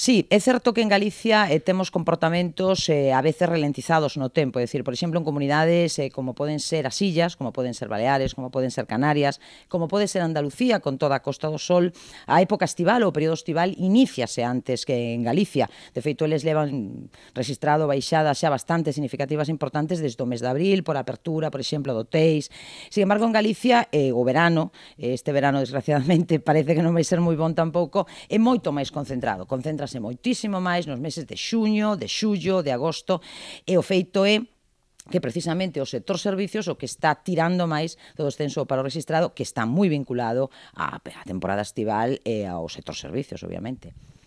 Sí, é certo que en Galicia eh, temos comportamentos eh, a veces ralentizados no tempo, é dicir, por exemplo, en comunidades eh, como poden ser as illas, como poden ser Baleares, como poden ser Canarias, como pode ser Andalucía con toda a Costa do Sol, a época estival ou o período estival iníciase antes que en Galicia. De feito, eles levan registrado baixadas xa bastante significativas e importantes desde o mes de abril, por apertura, por exemplo, do Teis. Sin embargo, en Galicia, eh, o verano, eh, este verano, desgraciadamente, parece que non vai ser moi bon tampouco, é moito máis concentrado. Concentra concentrase moitísimo máis nos meses de xuño, de xullo, de agosto, e o feito é que precisamente o sector servicios o que está tirando máis do descenso para o registrado, que está moi vinculado á, á temporada estival e ao sector servicios, obviamente.